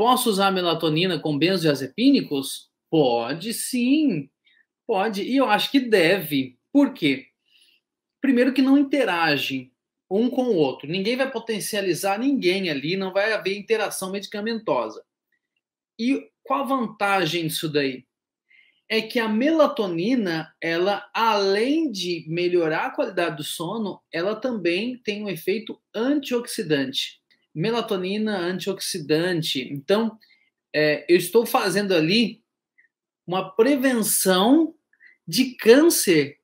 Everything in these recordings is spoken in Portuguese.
Posso usar melatonina com benzodiazepínicos? Pode sim, pode. E eu acho que deve. Por quê? Primeiro que não interagem um com o outro. Ninguém vai potencializar ninguém ali, não vai haver interação medicamentosa. E qual a vantagem disso daí? É que a melatonina, ela além de melhorar a qualidade do sono, ela também tem um efeito antioxidante melatonina antioxidante. Então, é, eu estou fazendo ali uma prevenção de câncer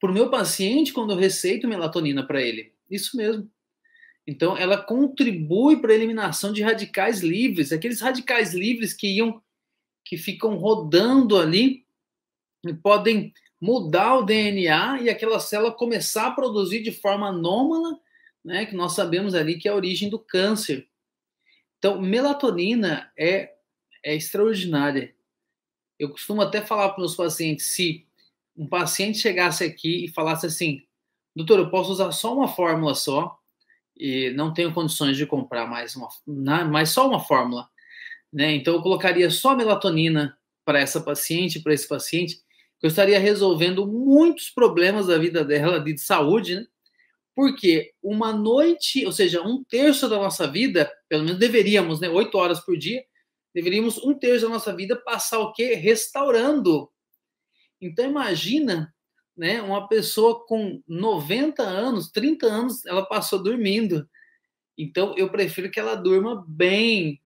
para o meu paciente quando eu receito melatonina para ele. Isso mesmo. Então, ela contribui para a eliminação de radicais livres, aqueles radicais livres que iam, que ficam rodando ali e podem mudar o DNA e aquela célula começar a produzir de forma anômala né, que nós sabemos ali que é a origem do câncer. Então, melatonina é, é extraordinária. Eu costumo até falar para meus pacientes, se um paciente chegasse aqui e falasse assim, doutor, eu posso usar só uma fórmula só, e não tenho condições de comprar mais uma, né, mais só uma fórmula, né? Então eu colocaria só melatonina para essa paciente, para esse paciente, que eu estaria resolvendo muitos problemas da vida dela de saúde, né? Porque uma noite, ou seja, um terço da nossa vida, pelo menos deveríamos, né? Oito horas por dia, deveríamos um terço da nossa vida passar o quê? Restaurando. Então imagina, né? Uma pessoa com 90 anos, 30 anos, ela passou dormindo. Então eu prefiro que ela durma bem,